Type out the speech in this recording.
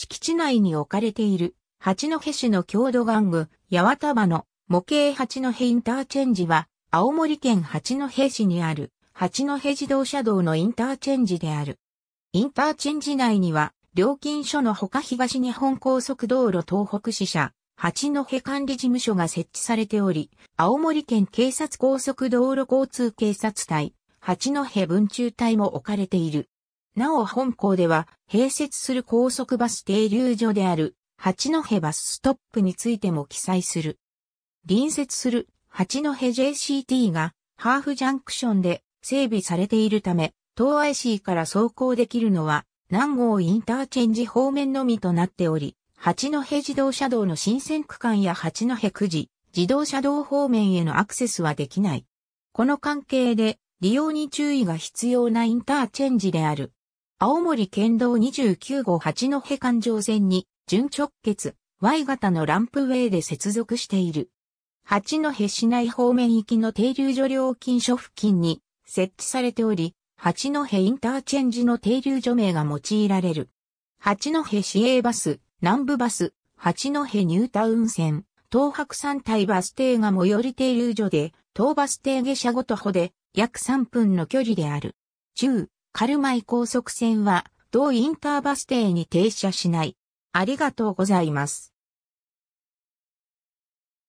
敷地内に置かれている、八戸市の郷土玩具、八幡場の模型八戸インターチェンジは、青森県八戸市にある、八戸自動車道のインターチェンジである。インターチェンジ内には、料金所のほか東日本高速道路東北支社、八戸管理事務所が設置されており、青森県警察高速道路交通警察隊、八戸分中隊も置かれている。なお本校では、併設する高速バス停留所である、八戸バスストップについても記載する。隣接する八戸 JCT がハーフジャンクションで整備されているため、東 IC から走行できるのは南郷インターチェンジ方面のみとなっており、八戸自動車道の新線区間や八戸くじ自動車道方面へのアクセスはできない。この関係で利用に注意が必要なインターチェンジである青森県道29号八戸環状線に、準直結、Y 型のランプウェイで接続している。八戸市内方面行きの停留所料金所付近に設置されており、八戸インターチェンジの停留所名が用いられる。八戸市営バス、南部バス、八戸ニュータウン線、東白山帯バス停が最寄り停留所で、東バス停下車ごと歩で約3分の距離である。中、カルマイ高速線は同インターバス停に停車しない。ありがとうございます。